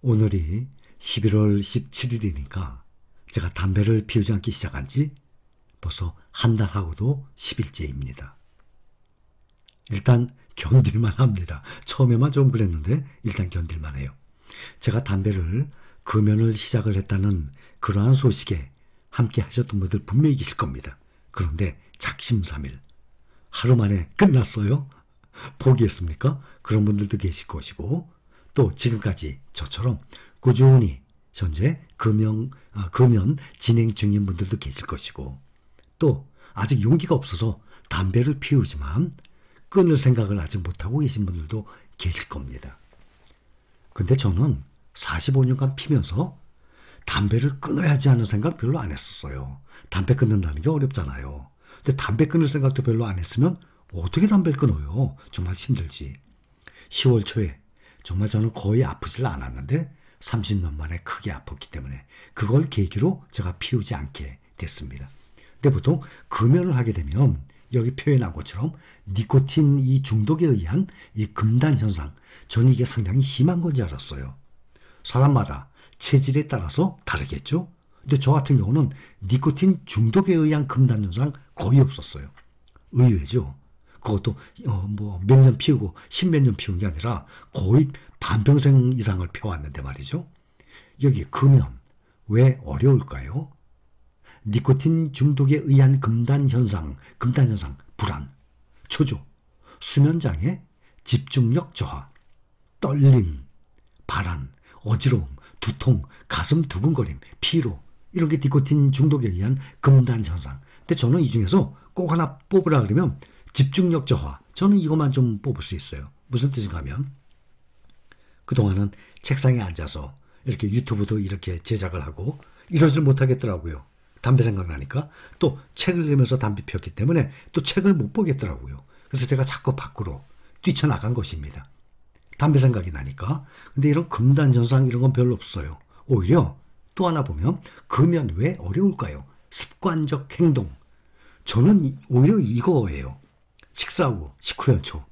오늘이 11월 17일이니까 제가 담배를 피우지 않기 시작한 지 벌써 한 달하고도 10일째입니다. 일단 견딜만 합니다. 처음에만 좀 그랬는데 일단 견딜만 해요. 제가 담배를 금연을 시작을 했다는 그러한 소식에 함께 하셨던 분들 분명히 계실 겁니다. 그런데 작심삼일 하루 만에 끝났어요? 포기했습니까? 그런 분들도 계실 것이고 또 지금까지 저처럼 꾸준히 현재 금연, 아, 금연 진행 중인 분들도 계실 것이고 또 아직 용기가 없어서 담배를 피우지만 끊을 생각을 아직 못하고 계신 분들도 계실 겁니다. 근데 저는 45년간 피면서 담배를 끊어야지 하는 생각 별로 안 했었어요. 담배 끊는다는 게 어렵잖아요. 근데 담배 끊을 생각도 별로 안 했으면 어떻게 담배를 끊어요? 정말 힘들지. 10월 초에 정말 저는 거의 아프질 않았는데 30년 만에 크게 아팠기 때문에 그걸 계기로 제가 피우지 않게 됐습니다. 근데 보통 금연을 하게 되면 여기 표현한 것처럼 니코틴 이 중독에 의한 이 금단 현상, 저는 이게 상당히 심한 건 줄 알았어요. 사람마다 체질에 따라서 다르겠죠? 근데 저 같은 경우는 니코틴 중독에 의한 금단 현상 거의 없었어요. 의외죠. 그것도 어, 뭐몇 년 피우고 십 몇 년 피운 게 아니라 거의 반평생 이상을 피워왔는데 말이죠. 여기 금연 왜 어려울까요? 니코틴 중독에 의한 금단 현상, 금단 현상, 불안, 초조, 수면 장애, 집중력 저하, 떨림, 발안, 어지러움, 두통, 가슴 두근거림, 피로 이런 게 니코틴 중독에 의한 금단 현상. 근데 저는 이 중에서 꼭 하나 뽑으라 그러면 집중력 저하. 저는 이것만 좀 뽑을 수 있어요. 무슨 뜻인가 하면 그동안은 책상에 앉아서 이렇게 유튜브도 이렇게 제작을 하고 이러질 못하겠더라고요. 담배 생각나니까 또 책을 읽으면서 담배 피웠기 때문에 또 책을 못 보겠더라고요. 그래서 제가 자꾸 밖으로 뛰쳐나간 것입니다. 담배 생각이 나니까. 근데 이런 금단 현상 이런 건 별로 없어요. 오히려 또 하나 보면 금연 왜 어려울까요? 습관적 행동. 저는 오히려 이거예요. 식사 후, 식후 연초.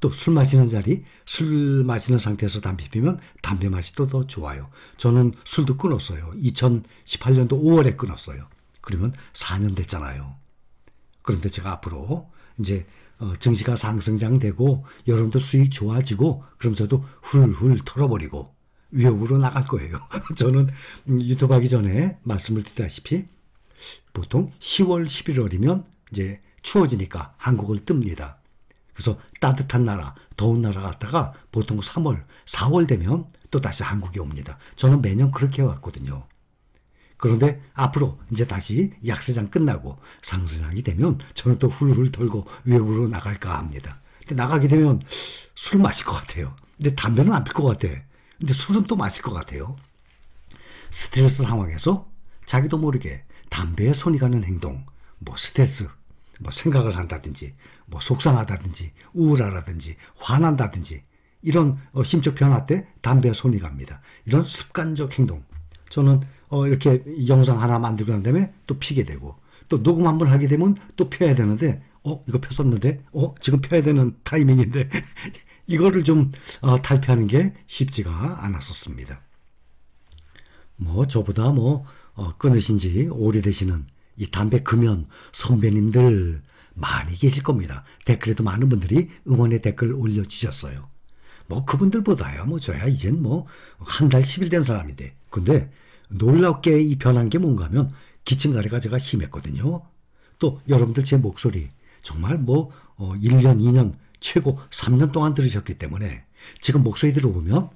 또 술 마시는 자리, 술 마시는 상태에서 담배 피면 담배 맛이 또 더 좋아요. 저는 술도 끊었어요. 2018년도 5월에 끊었어요. 그러면 4년 됐잖아요. 그런데 제가 앞으로 이제 어, 증시가 상승장되고 여러분도 수익 좋아지고 그럼 저도 훌훌 털어버리고 위협으로 나갈 거예요. 저는 유튜브 하기 전에 말씀을 드리다시피 보통 10월, 11월이면 이제 추워지니까 한국을 뜹니다. 그래서 따뜻한 나라, 더운 나라 갔다가 보통 3월, 4월 되면 또 다시 한국에 옵니다. 저는 매년 그렇게 왔거든요. 그런데 앞으로 이제 다시 약세장 끝나고 상승장이 되면 저는 또 훌훌 돌고 외국으로 나갈까 합니다. 근데 나가게 되면 술 마실 것 같아요. 근데 담배는 안 필 것 같아. 근데 술은 또 마실 것 같아요. 스트레스 상황에서 자기도 모르게 담배에 손이 가는 행동, 뭐 스트레스, 뭐 생각을 한다든지, 뭐 속상하다든지, 우울하다든지, 화난다든지, 이런 어, 심적 변화 때 담배에 손이 갑니다. 이런 습관적 행동. 저는 어, 이렇게 영상 하나 만들고 난 다음에 또 피게 되고, 또 녹음 한 번 하게 되면 또 펴야 되는데, 어, 이거 폈었는데, 어, 지금 펴야 되는 타이밍인데, 이거를 좀 어, 탈피하는 게 쉽지가 않았었습니다. 뭐, 저보다 뭐, 어, 끊으신 지 오래되시는 이 담배 금연 선배님들 많이 계실 겁니다. 댓글에도 많은 분들이 응원의 댓글 올려주셨어요. 뭐 그분들보다야 뭐 저야 이젠 뭐 한 달 10일 된 사람인데 근데 놀랍게 이 변한 게 뭔가 하면 기침가래가 제가 심했거든요. 또 여러분들 제 목소리 정말 뭐 어, 1년 2년 최고 3년 동안 들으셨기 때문에 지금 목소리 들어보면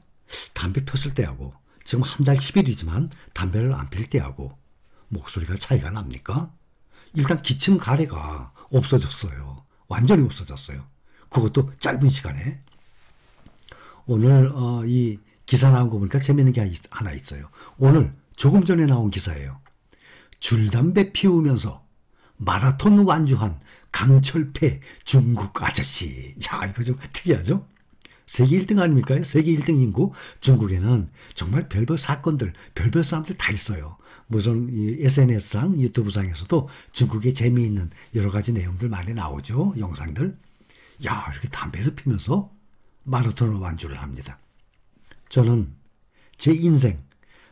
담배 폈을 때하고 지금 한 달 10일이지만 담배를 안 필 때하고 목소리가 차이가 납니까? 일단 기침 가래가 없어졌어요. 완전히 없어졌어요. 그것도 짧은 시간에. 오늘 어, 이 기사 나온 거 보니까 재밌는 게 하나 있어요. 오늘 조금 전에 나온 기사예요. 줄담배 피우면서 마라톤 완주한 강철패 중국 아저씨. 야, 이거 좀 특이하죠? 세계 1등 아닙니까? 세계 1등 인구 중국에는 정말 별별 사건들, 별별 사람들 다 있어요. 무슨 이 SNS상, 유튜브상에서도 중국의 재미있는 여러 가지 내용들 많이 나오죠. 영상들. 야, 이렇게 담배를 피면서 마라톤을 완주를 합니다. 저는 제 인생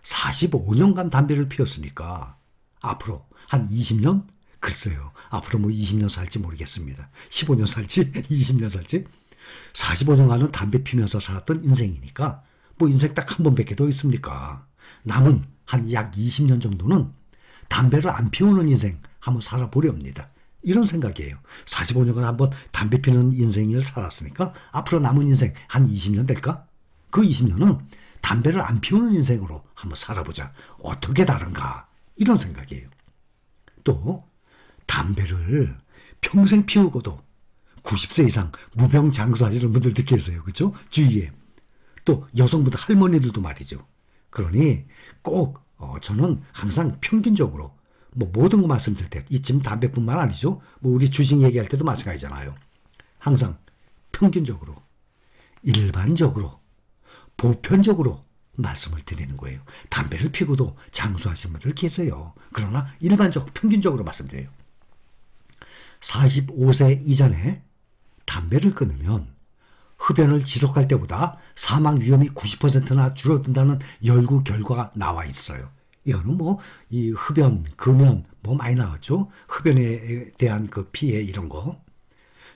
45년간 담배를 피웠으니까 앞으로 한 20년? 글쎄요. 앞으로 뭐 20년 살지 모르겠습니다. 15년 살지? 20년 살지? 45년간은 담배 피면서 살았던 인생이니까 뭐 인생 딱 한 번밖에 더 있습니까? 남은 한 약 20년 정도는 담배를 안 피우는 인생 한번 살아보렵니다. 이런 생각이에요. 45년간 한번 담배 피는 우 인생을 살았으니까 앞으로 남은 인생 한 20년 될까? 그 20년은 담배를 안 피우는 인생으로 한번 살아보자. 어떻게 다른가? 이런 생각이에요. 또 담배를 평생 피우고도 90세 이상 무병 장수하시는 분들도 계세요. 그렇죠? 주위에. 또여성분다 할머니들도 말이죠. 그러니 꼭 어, 저는 항상 평균적으로 뭐 모든 거 말씀드릴 때 이쯤 담배뿐만 아니죠. 뭐 우리 주식 얘기할 때도 마찬가지잖아요. 항상 평균적으로 일반적으로 보편적으로 말씀을 드리는 거예요. 담배를 피고도 장수하신 분들 계세요. 그러나 일반적 평균적으로 말씀드려요. 45세 이전에 담배를 끊으면 흡연을 지속할 때보다 사망 위험이 90%나 줄어든다는 연구 결과가 나와 있어요. 이거는 뭐, 이 흡연, 금연, 뭐 많이 나왔죠? 흡연에 대한 그 피해 이런 거.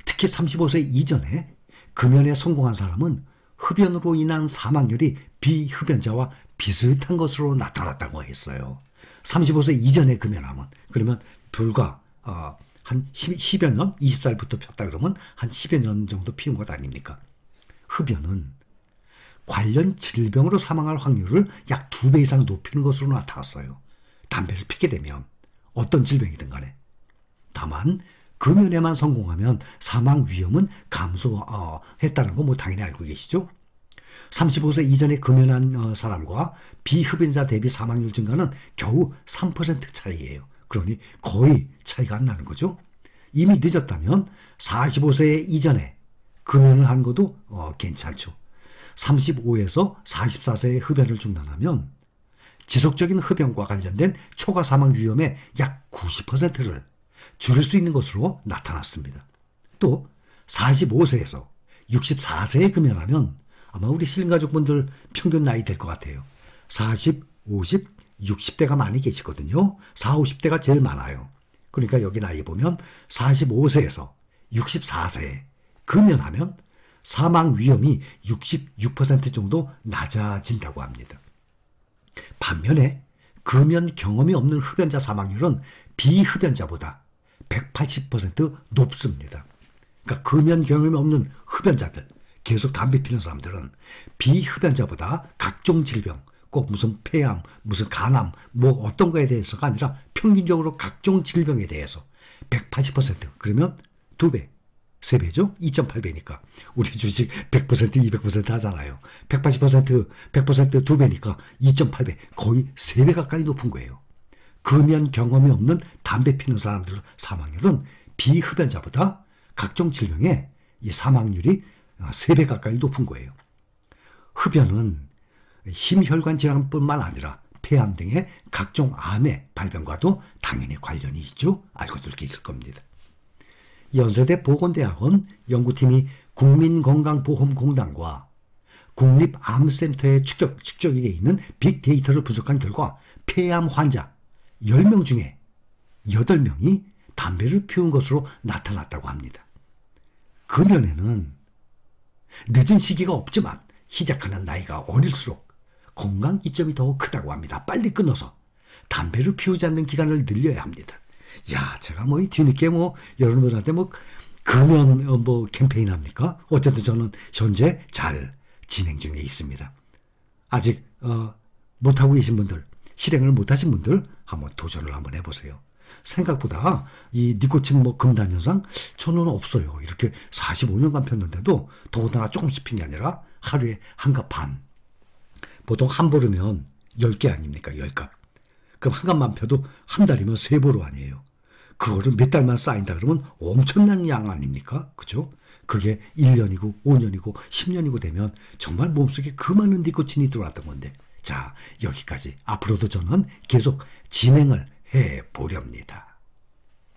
특히 35세 이전에 금연에 성공한 사람은 흡연으로 인한 사망률이 비흡연자와 비슷한 것으로 나타났다고 했어요. 35세 이전에 금연하면, 그러면 불과, 어, 한 10, 여 년? 20살부터 폈다 그러면 한 10여 년 정도 피운 것 아닙니까? 흡연은 관련 질병으로 사망할 확률을 약 두 배 이상 높이는 것으로 나타났어요. 담배를 피게 되면 어떤 질병이든 간에. 다만 금연에만 성공하면 사망 위험은 감소했다는 거뭐 당연히 알고 계시죠? 35세 이전에 금연한 어, 사람과 비흡연자 대비 사망률 증가는 겨우 3% 차이예요. 그러니 거의 차이가 안 나는 거죠. 이미 늦었다면 45세 이전에 금연을 한 것도 어, 괜찮죠. 35에서 44세의 흡연을 중단하면 지속적인 흡연과 관련된 초과 사망 위험의 약 90%를 줄일 수 있는 것으로 나타났습니다. 또 45세에서 64세에 금연하면 아마 우리 실가족분들 평균 나이 될 것 같아요. 40, 50, 60대가 많이 계시거든요. 4 50대가 제일 많아요. 그러니까 여기 나이 보면 45세에서 64세 금연하면 사망 위험이 66% 정도 낮아진다고 합니다. 반면에 금연 경험이 없는 흡연자 사망률은 비흡연자보다 180% 높습니다. 그러니까 금연 경험이 없는 흡연자들, 계속 담배 피는 사람들은 비흡연자보다 각종 질병, 꼭 무슨 폐암, 무슨 간암, 뭐 어떤 거에 대해서가 아니라 평균적으로 각종 질병에 대해서 180% 그러면 두배세배죠 2.8배니까. 우리 주식 100%, 200% 하잖아요. 180%, 100%두배니까 2.8배, 거의 세 배 가까이 높은 거예요. 금연 경험이 없는 담배 피는 사람들 사망률은 비흡연자보다 각종 질병에 이 사망률이 3배 가까이 높은 거예요. 흡연은 심혈관 질환뿐만 아니라 폐암 등의 각종 암의 발병과도 당연히 관련이 있죠. 알고 둘게 있을 겁니다. 연세대 보건대학원 연구팀이 국민건강보험공단과 국립암센터에 축적, 축적이 되 있는 빅데이터를 분석한 결과 폐암 환자 10명 중에 8명이 담배를 피운 것으로 나타났다고 합니다. 금연에는 늦은 시기가 없지만 시작하는 나이가 어릴수록 건강 이점이 더 크다고 합니다. 빨리 끊어서 담배를 피우지 않는 기간을 늘려야 합니다. 야, 제가 뭐 뒤늦게 뭐 여러분들한테 뭐 금연 어, 뭐 캠페인 합니까? 어쨌든 저는 현재 잘 진행 중에 있습니다. 아직 어, 못 하고 계신 분들, 실행을 못 하신 분들 한번 도전을 한번 해보세요. 생각보다 이 니코틴 뭐 금단 현상 저는 없어요. 이렇게 45년간 폈는데도 더군다나 조금씩 핀 게 아니라 하루에 한 갑 반 보통 한 보르면 10개 아닙니까? 10갑. 그럼 한 갑만 펴도 한 달이면 세 보루 아니에요. 그거를 몇 달만 쌓인다 그러면 엄청난 양 아닙니까? 그죠? 그게 1년이고 5년이고 10년이고 되면 정말 몸속에 그 많은 니코틴이 들어왔던 건데. 자, 여기까지. 앞으로도 저는 계속 진행을 해 보렵니다.